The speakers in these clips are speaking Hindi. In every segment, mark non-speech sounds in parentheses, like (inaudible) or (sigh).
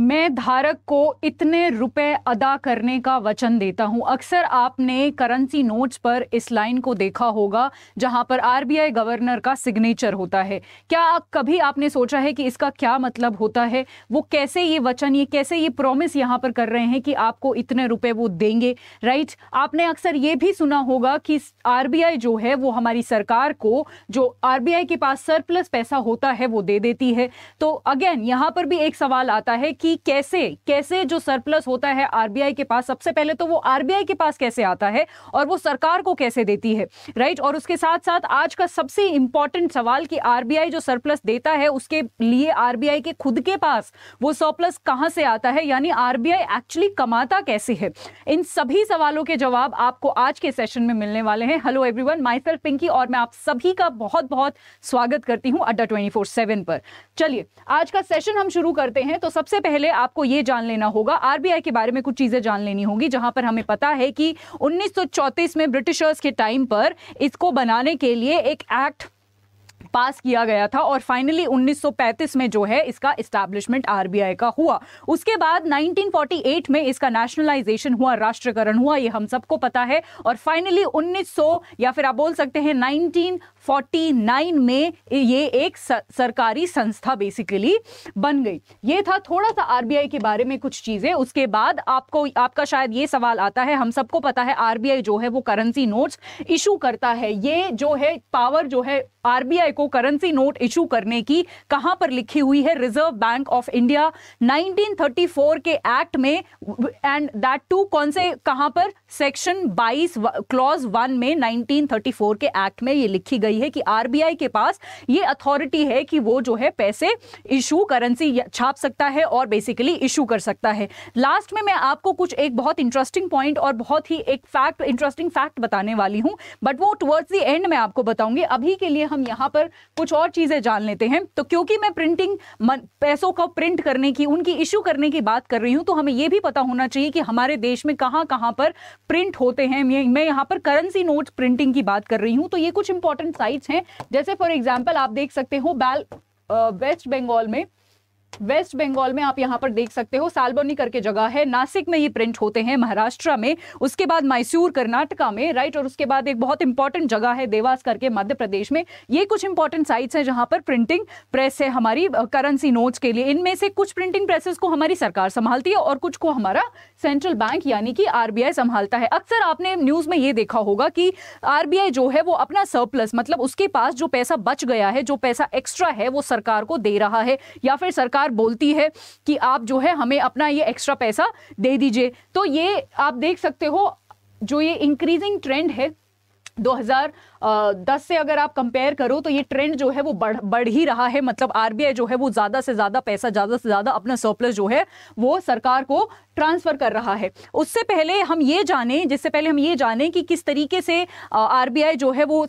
मैं धारक को इतने रुपए अदा करने का वचन देता हूं अक्सर आपने करेंसी नोट्स पर इस लाइन को देखा होगा जहां पर आरबीआई गवर्नर का सिग्नेचर होता है क्या कभी आपने सोचा है कि इसका क्या मतलब होता है वो कैसे ये वचन ये कैसे ये प्रॉमिस यहां पर कर रहे हैं कि आपको इतने रुपए वो देंगे राइट आपने अक्सर ये भी सुना होगा कि आर जो है वो हमारी सरकार को जो आर के पास सरप्लस पैसा होता है वो दे देती है तो अगेन यहाँ पर भी एक सवाल आता है कि कि कैसे कैसे जो सरप्लस होता है आरबीआई के पास सबसे पहले तो वो आरबीआई के पास कैसे आता है और वो सरकार को कैसे देती है राइट और उसके साथ साथ आज का सबसे इंपॉर्टेंट सवाल कि आरबीआई जो सरप्लस देता है उसके लिए आरबीआई के खुद के पास वो सरप्लस कहां से आता है यानी आरबीआई एक्चुअली कमाता कैसे है इन सभी सवालों के जवाब आपको आज के सेशन में मिलने वाले हैं hello everyone myself Pinky और मैं आप सभी का बहुत बहुत स्वागत करती हूँ अड्डा ट्वेंटी पर चलिए आज का सेशन हम शुरू करते हैं तो सबसे पहले पहले आपको ये जान लेना होगा आरबीआई के बारे में कुछ चीज़ें जान लेनी होगी जहां पर हमें पता है कि उन्नीस में ब्रिटिशर्स के टाइम पर इसको बनाने के लिए एक एक्ट पास किया गया था और फाइनली 1935 में जो है इसका इस्टेब्लिशमेंट आरबीआई का हुआ उसके बाद 1948 में इसका नेशनलाइजेशन हुआ राष्ट्रकरण हुआ ये हम सबको पता है और फाइनली 1900 या फिर आप बोल सकते हैं 1949 में ये एक सरकारी संस्था बेसिकली बन गई ये था थोड़ा सा आरबीआई के बारे में कुछ चीज़ें उसके बाद आपको आपका शायद ये सवाल आता है हम सबको पता है आरबीआई जो है वो करेंसी नोट्स इशू करता है ये जो है पावर जो है आरबीआई को करेंसी नोट इशू करने की कहां पर लिखी हुई है रिजर्व बैंक ऑफ इंडिया 1934 के एक्ट में एंड दैट टू कौन से कहां पर सेक्शन 22 क्लॉज वन में 1934 के एक्ट में ये लिखी गई है कि आरबीआई के पास ये अथॉरिटी है कि वो जो है पैसे इशू करेंसी छाप सकता है और बेसिकली इशू कर सकता है लास्ट में मैं आपको कुछ एक बहुत इंटरेस्टिंग पॉइंट और बहुत ही एक फैक्ट इंटरेस्टिंग फैक्ट बताने वाली हूं बट वो टुवर्ड्स दी एंड में आपको बताऊंगी अभी के लिए हम यहाँ पर कुछ और चीज़ें जान लेते हैं तो क्योंकि मैं प्रिंटिंग पैसों का प्रिंट करने की उनकी इशू करने की बात कर रही हूँ तो हमें ये भी पता होना चाहिए कि हमारे देश में कहाँ कहाँ पर प्रिंट होते हैं मैं यहाँ पर करेंसी नोट प्रिंटिंग की बात कर रही हूँ तो ये कुछ इंपॉर्टेंट साइट्स हैं जैसे फॉर एग्जाम्पल आप देख सकते हो बैल वेस्ट बंगाल में वेस्ट बंगाल में आप यहाँ पर देख सकते हो सालबोनी करके जगह है नासिक में ये प्रिंट होते हैं महाराष्ट्र में उसके बाद मैसूर कर्नाटका में राइट और उसके बाद एक बहुत इंपॉर्टेंट जगह है देवास करके मध्य प्रदेश में ये कुछ इंपॉर्टेंट साइट्स हैं जहां पर प्रिंटिंग प्रेस है हमारी करेंसी नोट्स के लिए इनमें से कुछ प्रिंटिंग प्रेसेस को हमारी सरकार संभालती है और कुछ को हमारा सेंट्रल बैंक यानी कि आरबीआई संभालता है अक्सर आपने न्यूज़ में ये देखा होगा कि आरबीआई जो है वो अपना सरप्लस मतलब उसके पास जो पैसा बच गया है जो पैसा एक्स्ट्रा है वो सरकार को दे रहा है या फिर सरकार सरकार बोलती है कि आप जो है हमें अपना ये एक्स्ट्रा पैसा दे दीजिए तो ये आप देख सकते हो जो ये इंक्रीजिंग ट्रेंड है दस से अगर आप कंपेयर करो तो ये ट्रेंड जो है वो बढ़ बढ़ ही रहा है मतलब आरबीआई जो है वो ज़्यादा से ज़्यादा पैसा ज़्यादा से ज़्यादा अपना सरप्लस जो है वो सरकार को ट्रांसफ़र कर रहा है उससे पहले हम ये जाने जिससे पहले हम ये जाने कि किस तरीके से आर जो है वो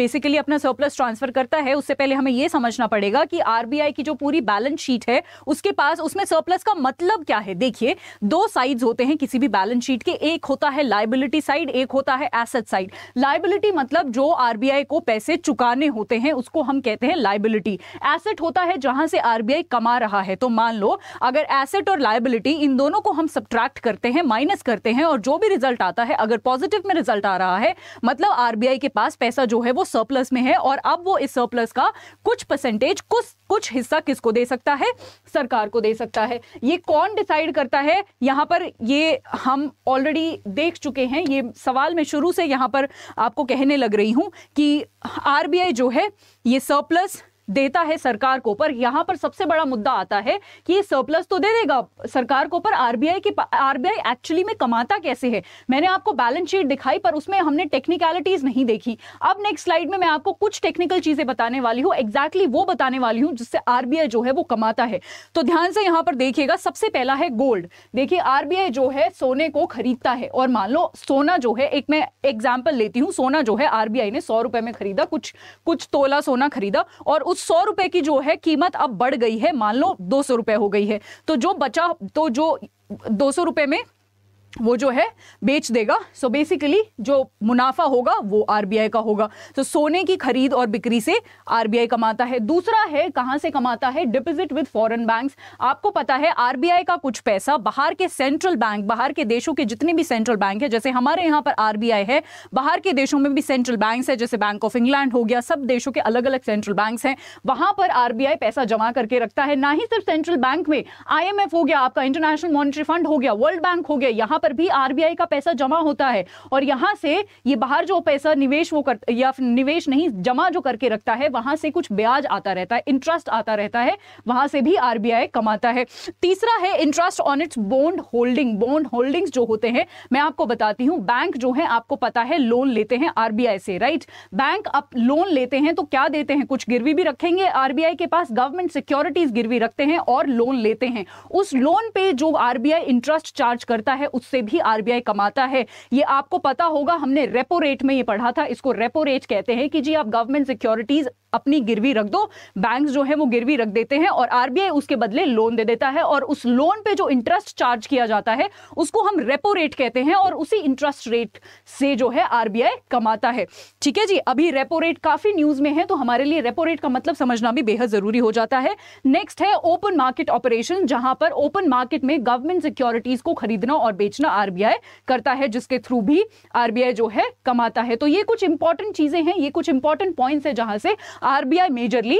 बेसिकली अपना सरप्लस ट्रांसफ़र करता है उससे पहले हमें ये समझना पड़ेगा कि आर की जो पूरी बैलेंस शीट है उसके पास उसमें सरप्लस का मतलब क्या है देखिए दो साइड्स होते हैं किसी भी बैलेंस शीट के एक होता है लाइबिलिटी साइड एक होता है एसेट साइड लाइबिलिटी मतलब साहब मतलब जो आरबीआई को पैसे चुकाने होते हैं उसको हम कहते हैं लाइबिलिटी एसेट होता है जहां से आरबीआई कमा रहा है तो मान लो अगर एसेट और लाइबिलिटी इन दोनों को हम सब्ट्रैक्ट करते हैं माइनस करते हैं और जो भी रिजल्ट आता है अगर पॉजिटिव में रिजल्ट आ रहा है मतलब आरबीआई के पास पैसा जो है वो सरप्लस में है और अब वो इस सरप्लस का कुछ परसेंटेज कुछ कुछ हिस्सा किसको दे सकता है सरकार को दे सकता है ये कौन डिसाइड करता है यहाँ पर ये हम ऑलरेडी देख चुके हैं ये सवाल मैं शुरू से यहाँ पर आपको कहने लग रही हूँ कि आरबीआई जो है ये सरप्लस देता है सरकार को पर यहाँ पर सबसे बड़ा मुद्दा आता है कि ये सरप्लस तो दे देगा सरकार को पर आरबीआई की आरबीआई एक्चुअली में कमाता कैसे है मैंने आपको बैलेंस शीट दिखाई पर उसमें हमने टेक्निकलिटीज नहीं देखी अब नेक्स्ट स्लाइड में मैं आपको कुछ टेक्निकल चीजें बताने वाली हूँ exactly वो बताने वाली हूँ जिससे आरबीआई जो है वो कमाता है तो ध्यान से यहाँ पर देखिएगा सबसे पहला है गोल्ड देखिए आरबीआई जो है सोने को खरीदता है और मान लो सोना जो है एक मैं एग्जाम्पल लेती हूँ सोना जो है आरबीआई ने सौ रुपए में खरीदा कुछ कुछ तोला सोना खरीदा और उस सौ रुपए की जो है कीमत अब बढ़ गई है मान लो दो सौ रुपए हो गई है तो जो बचा तो जो दो सौ रुपए में वो जो है बेच देगा सो so बेसिकली जो मुनाफा होगा वो आरबीआई का होगा तो so सोने की खरीद और बिक्री से आरबीआई कमाता है दूसरा है कहाँ से कमाता है डिपॉजिट विद फॉरेन बैंक्स आपको पता है आरबीआई का कुछ पैसा बाहर के सेंट्रल बैंक बाहर के देशों के जितने भी सेंट्रल बैंक है जैसे हमारे यहाँ पर आरबीआई है बाहर के देशों में भी सेंट्रल बैंक है जैसे बैंक ऑफ इंग्लैंड हो गया सब देशों के अलग अलग सेंट्रल बैंक हैं वहां पर आरबीआई पैसा जमा करके रखता है ना ही सिर्फ सेंट्रल बैंक में आई हो गया आपका इंटरनेशनल मॉनिटरी फंड हो गया वर्ल्ड बैंक हो गया यहाँ पर पर भी आरबीआई का पैसा जमा होता है और यहां से ये बाहर जो पैसा निवेश वो कर या निवेश नहीं जमा जो करके रखता है वहां से कुछ ब्याज आता रहता है इंटरेस्ट आता रहता है वहां से भी आरबीआई कमाता है तीसरा है interest on its bond holding bond holdings जो होते हैं मैं आपको बताती हूँ बैंक जो है आपको पता है लोन लेते हैं आरबीआई से राइट बैंक आप लोन लेते हैं तो क्या देते हैं कुछ गिरवी भी रखेंगे आरबीआई के पास गवर्नमेंट सिक्योरिटीज गिरवी रखते हैं और लोन लेते हैं उस लोन पे जो आरबीआई इंटरेस्ट चार्ज करता है उस से भी आरबीआई कमाता है ये आपको पता होगा हमने रेपो रेट में ये पढ़ा था इसको रेपो रेट कहते हैं कि जी आप गवर्नमेंट सिक्योरिटीज अपनी गिरवी रख दो बैंक्स जो है वो गिरवी रख देते हैं और आरबीआई उसके बदले लोन दे देता है और उस लोन पे जो इंटरेस्ट चार्ज किया जाता है उसको हम रेपो रेट कहते हैं और उसी इंटरेस्ट रेट से जो है आरबीआई कमाता है ठीक है जी अभी रेपो रेट काफी न्यूज में है तो हमारे लिए रेपो रेट का मतलब समझना भी बेहद जरूरी हो जाता है नेक्स्ट है ओपन मार्केट ऑपरेशन जहां पर ओपन मार्केट में गवर्नमेंट सिक्योरिटीज को खरीदना और बेचना आरबीआई करता है जिसके थ्रू भी आरबीआई जो है कमाता है तो ये कुछ इंपॉर्टेंट चीजें हैं ये कुछ इंपॉर्टेंट पॉइंट है जहां से RBI majorly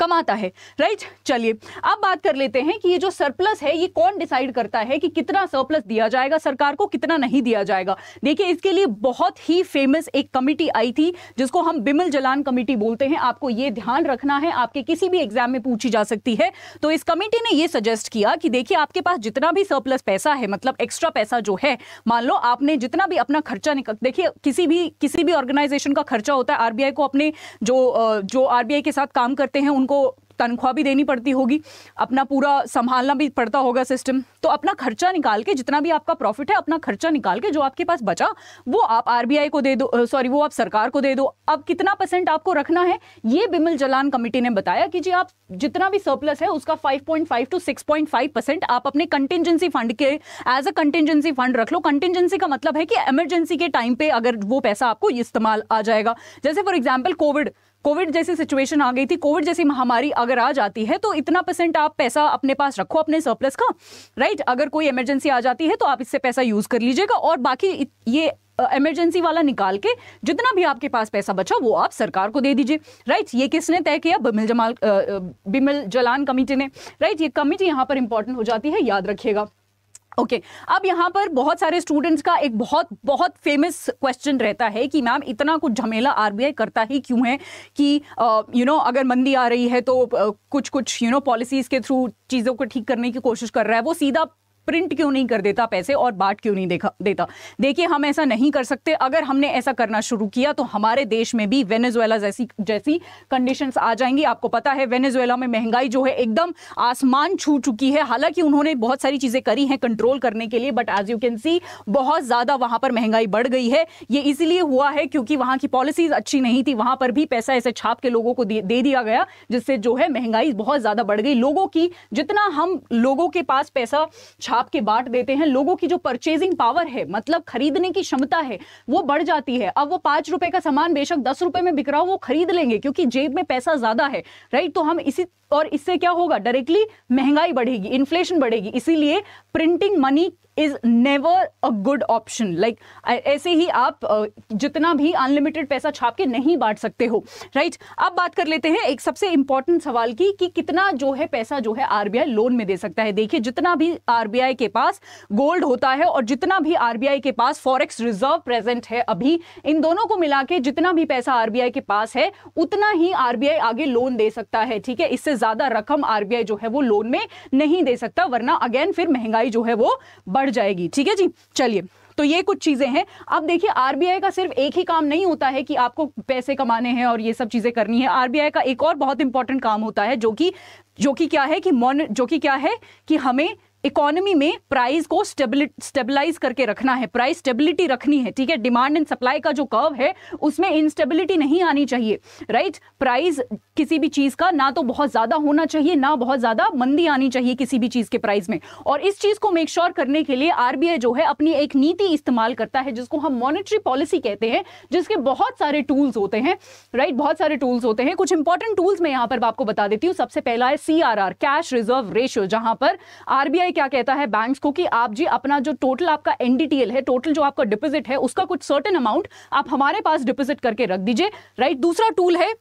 कमाता है राइट चलिए अब बात कर लेते हैं कि ये जो सरप्लस है ये कौन डिसाइड करता है कि कितना सरप्लस दिया जाएगा सरकार को कितना नहीं दिया जाएगा देखिए इसके लिए बहुत ही फेमस एक कमेटी आई थी जिसको हम बिमल जलान कमेटी बोलते हैं आपको ये ध्यान रखना है आपके किसी भी एग्जाम में पूछी जा सकती है तो इस कमेटी ने यह सजेस्ट किया कि देखिए आपके पास जितना भी सरप्लस पैसा है मतलब एक्स्ट्रा पैसा जो है मान लो आपने जितना भी अपना खर्चा निकल देखिए किसी भी किसी भी ऑर्गेनाइजेशन का खर्चा होता है आरबीआई को अपने जो जो आरबीआई के साथ काम करते हैं उनको तनख्वाह भी देनी पड़ती होगी अपना पूरा संभालना भी पड़ता होगा सिस्टम तो अपना खर्चा निकाल के जितना भी आपका प्रॉफिट है अपना खर्चा निकाल के जो आपके पास बचा वो आप आरबीआई को दे दो सॉरी वो आप सरकार को दे दो अब कितना परसेंट आपको रखना है ये बिमल जलान कमेटी ने बताया कि जी आप जितना भी सरप्लस है उसका फाइव टू सिक्स आप अपने कंटेंजेंसी फंड के एज अ कंटेंजेंसी फंड रख लो कंटेंजेंसी का मतलब है कि एमरजेंसी के टाइम पे अगर वो पैसा आपको इस्तेमाल आ जाएगा जैसे फॉर एग्जाम्पल कोविड कोविड जैसी सिचुएशन आ गई थी कोविड जैसी महामारी अगर आ जाती है तो इतना परसेंट आप पैसा अपने पास रखो अपने सरप्लस का राइट अगर कोई इमरजेंसी आ जाती है तो आप इससे पैसा यूज़ कर लीजिएगा और बाकी ये इमरजेंसी वाला निकाल के जितना भी आपके पास पैसा बचा वो आप सरकार को दे दीजिए राइट ये किसने तय किया बिमिल जमाल बिमिल जलान कमेटी ने राइट ये कमेटी यहाँ पर इंपॉर्टेंट हो जाती है याद रखिएगा ओके okay. अब यहाँ पर बहुत सारे स्टूडेंट्स का एक बहुत बहुत फेमस क्वेश्चन रहता है कि मैम इतना कुछ झमेला आरबीआई करता ही क्यों है कि यू नो you know, अगर मंदी आ रही है तो uh, कुछ कुछ यू नो पॉलिसीज़ के थ्रू चीज़ों को ठीक करने की कोशिश कर रहा है वो सीधा प्रिंट क्यों नहीं कर देता पैसे और बांट क्यों नहीं देखा देता देखिए हम ऐसा नहीं कर सकते अगर हमने ऐसा करना शुरू किया तो हमारे देश में भी वेनेजुएला जैसी जैसी कंडीशन आ जाएंगी आपको पता है वेनेजुएला में महंगाई जो है एकदम आसमान छू चुकी है हालांकि उन्होंने बहुत सारी चीज़ें करी हैं कंट्रोल करने के लिए but as you can see बहुत ज़्यादा वहाँ पर महंगाई बढ़ गई है ये इसीलिए हुआ है क्योंकि वहाँ की पॉलिसीज अच्छी नहीं थी वहाँ पर भी पैसा ऐसे छाप के लोगों को दे दिया गया जिससे जो है महंगाई बहुत ज़्यादा बढ़ गई लोगों की जितना हम लोगों के पास पैसा छाप के बांट देते हैं लोगों की जो परचेजिंग पावर है मतलब खरीदने की क्षमता है वो बढ़ जाती है अब वो पांच रुपए का सामान बेशक दस रुपए में बिक रहा हो वो खरीद लेंगे क्योंकि जेब में पैसा ज्यादा है राइट तो हम इसी और इससे क्या होगा डायरेक्टली महंगाई बढ़ेगी इन्फ्लेशन बढ़ेगी इसीलिए printing money is never a good option like ऐसे ही आप जितना भी अनलिमिटेड पैसा छाप के नहीं बांट सकते हो राइट right? अब बात कर लेते हैं एक सबसे इंपॉर्टेंट सवाल की कि कितना जो है पैसा जो है आरबीआई लोन में दे सकता है देखिए जितना भी आरबीआई के पास गोल्ड होता है और जितना भी आरबीआई के पास फॉरेक्स रिजर्व प्रेजेंट है अभी इन दोनों को मिला के जितना भी पैसा आरबीआई के पास है उतना ही आरबीआई आगे लोन दे सकता है ठीक है इससे ज्यादा रकम आरबीआई जो है वो लोन में नहीं दे सकता वरना अगेन फिर महंगाई जो है वो बढ़ बढ़ जाएगी ठीक है जी चलिए तो ये कुछ चीज़ें हैं अब देखिए आरबीआई का सिर्फ एक ही काम नहीं होता है कि आपको पैसे कमाने हैं और ये सब चीज़ें करनी है आरबीआई का एक और बहुत इंपॉर्टेंट काम होता है जो कि जो कि क्या है कि मॉन जो कि क्या है कि हमें इकोनॉमी में प्राइस को स्टेबलाइज करके रखना है प्राइस स्टेबिलिटी रखनी है ठीक है डिमांड एंड सप्लाई का जो कर्व है उसमें इनस्टेबिलिटी नहीं आनी चाहिए राइट प्राइस किसी भी चीज़ का ना तो बहुत ज़्यादा होना चाहिए ना बहुत ज़्यादा मंदी आनी चाहिए किसी भी चीज़ के प्राइस में और इस चीज़ को मेक श्योर sure करने के लिए आरबीआई जो है अपनी एक नीति इस्तेमाल करता है जिसको हम मॉनिटरी पॉलिसी कहते हैं जिसके बहुत सारे टूल्स होते हैं राइट बहुत सारे टूल्स होते हैं कुछ इंपॉर्टेंट टूल्स मैं यहाँ पर आपको बता देती हूँ सबसे पहला है सी कैश रिजर्व रेशियो जहां पर आरबीआई क्या कहता है बैंक्स को कि आप जी अपना जो टोटल आपका एनडीटीएल है टोटल जो आपका डिपॉजिट है उसका कुछ सर्टेन अमाउंट आप हमारे पास डिपॉजिट करके रख दीजिए राइट दूसरा टूल है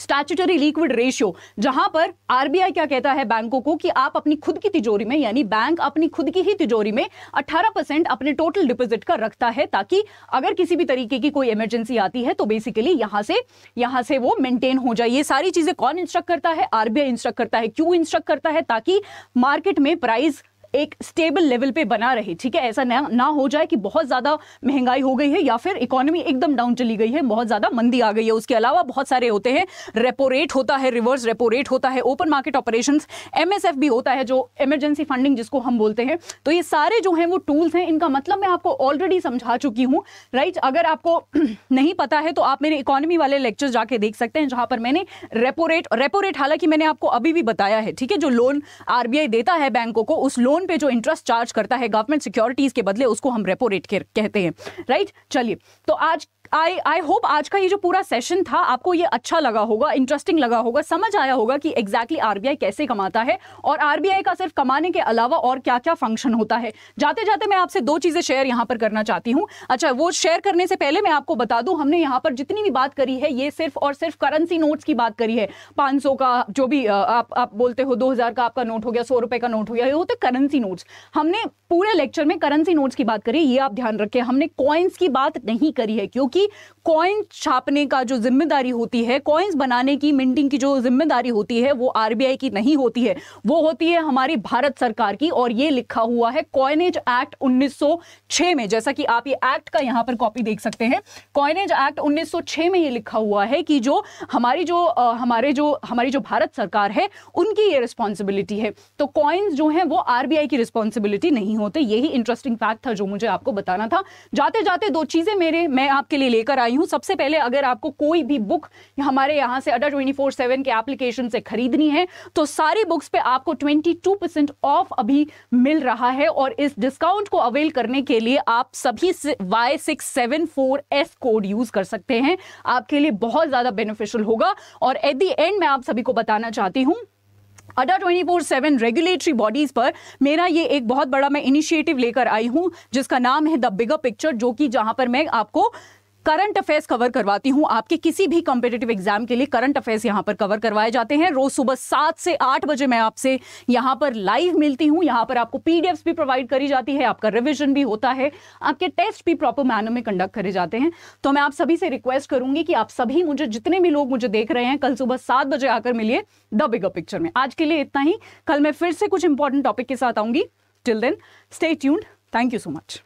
स्टैचुटरी लिक्विड रेशियो जहां पर आरबीआई क्या कहता है बैंकों को कि आप अपनी खुद की तिजोरी में यानी बैंक अपनी खुद की ही तिजोरी में 18 परसेंट अपने टोटल डिपॉजिट का रखता है ताकि अगर किसी भी तरीके की कोई इमरजेंसी आती है तो बेसिकली यहां से यहां से वो मेंटेन हो जाए ये सारी चीजें कौन इंस्ट्रक्ट करता है आरबीआई इंस्ट्रक्ट करता है क्यों इंस्ट्रक्ट करता है ताकि मार्केट में प्राइस एक स्टेबल लेवल पे बना रहे ठीक है ऐसा ना ना हो जाए कि बहुत ज़्यादा महंगाई हो गई है या फिर इकोनॉमी एकदम डाउन चली गई है बहुत ज़्यादा मंदी आ गई है उसके अलावा बहुत सारे होते हैं रेपो रेट होता है रिवर्स रेपो रेट होता है ओपन मार्केट ऑपरेशन एम भी होता है जो इमरजेंसी फंडिंग जिसको हम बोलते हैं तो ये सारे जो हैं वो टूल्स हैं इनका मतलब मैं आपको ऑलरेडी समझा चुकी हूँ राइट अगर आपको (clears throat) नहीं पता है तो आप मेरे इकोनॉमी वाले लेक्चर जाके देख सकते हैं जहाँ पर मैंने रेपो रेट रेपो रेट हालांकि मैंने आपको अभी भी बताया है ठीक है जो लोन आरबीआई देता है बैंकों को उस लोन लोन पे जो इंटरेस्ट चार्ज करता है गवर्नमेंट सिक्योरिटीज के बदले उसको हम रेपो रेट कहते हैं राइट चलिए तो आज आई आई होप आज का ये जो पूरा सेशन था आपको ये अच्छा लगा होगा इंटरेस्टिंग लगा होगा समझ आया होगा कि एग्जैक्टली आरबीआई कैसे कमाता है और आरबीआई का सिर्फ कमाने के अलावा और क्या क्या फंक्शन होता है जाते जाते मैं आपसे दो चीज़ें शेयर यहाँ पर करना चाहती हूँ अच्छा वो शेयर करने से पहले मैं आपको बता दूँ हमने यहाँ पर जितनी भी बात करी है ये सिर्फ और सिर्फ करेंसी नोट्स की बात करी है पाँच का जो भी आप आप बोलते हो दो का आपका नोट हो गया सौ का नोट हो गया ये होते करेंसी नोट्स हमने पूरे लेक्चर में करेंसी नोट्स की बात करी ये आप ध्यान रखें हमने कॉइन्स की बात नहीं करी है क्योंकि कि कॉइन छापने का जो जिम्मेदारी होती है कॉइन्स बनाने की मिंटिंग की जो जिम्मेदारी होती है वो आरबीआई की नहीं होती है वो होती है हमारी भारत सरकार की और ये लिखा हुआ है कॉइनेज एक्ट 1906 में जैसा कि आप ये एक्ट का यहाँ पर कॉपी देख सकते हैं कॉइनेज एक्ट 1906 में ये लिखा हुआ है कि जो हमारी जो आ, हमारे जो हमारी जो भारत सरकार है उनकी ये रिस्पॉन्सिबिलिटी है तो कॉइन्स जो है वो आर की रिस्पॉन्सिबिलिटी नहीं होते यही इंटरेस्टिंग फैक्ट था जो मुझे आपको बताना था जाते जाते दो चीज़ें मेरे मैं आपके लिए लिए लेकर आई हूं सबसे पहले अगर आपको कोई भी बुक हमारे यहां से अडा ट्वेंटी फोर सेवन के एप्लीकेशन से खरीदनी है तो सारी बुक्स पे आपको ट्वेंटी टू परसेंट ऑफ अभी मिल रहा है और इस डिस्काउंट को अवेल करने के लिए आप सभी Y six seven four S code use कर सकते हैं आपके लिए बहुत ज्यादा बेनिफिशियल होगा और एट दी एंड में आप सभी को बताना चाहती हूँ Adda twenty four seven regulatory bodies पर मेरा ये एक बहुत बड़ा मैं इनिशिएटिव लेकर आई हूँ जिसका नाम है द बिगर पिक्चर जो कि जहाँ पर मैं आपको करंट अफेयर्स कवर करवाती हूं आपके किसी भी कॉम्पिटेटिव एग्जाम के लिए करंट अफेयर्स यहां पर कवर करवाए जाते हैं रोज सुबह सात से आठ बजे मैं आपसे यहां पर लाइव मिलती हूं यहां पर आपको पीडीएफ्स भी प्रोवाइड करी जाती है आपका रिविजन भी होता है आपके टेस्ट भी प्रॉपर मैनर में कंडक्ट करे जाते हैं तो मैं आप सभी से रिक्वेस्ट करूंगी कि आप सभी मुझे जितने भी लोग मुझे देख रहे हैं कल सुबह सात बजे आकर मिलिए द बिगर पिक्चर में आज के लिए इतना ही कल मैं फिर से कुछ इंपॉर्टेंट टॉपिक के साथ आऊंगी till then stay tuned thank you so much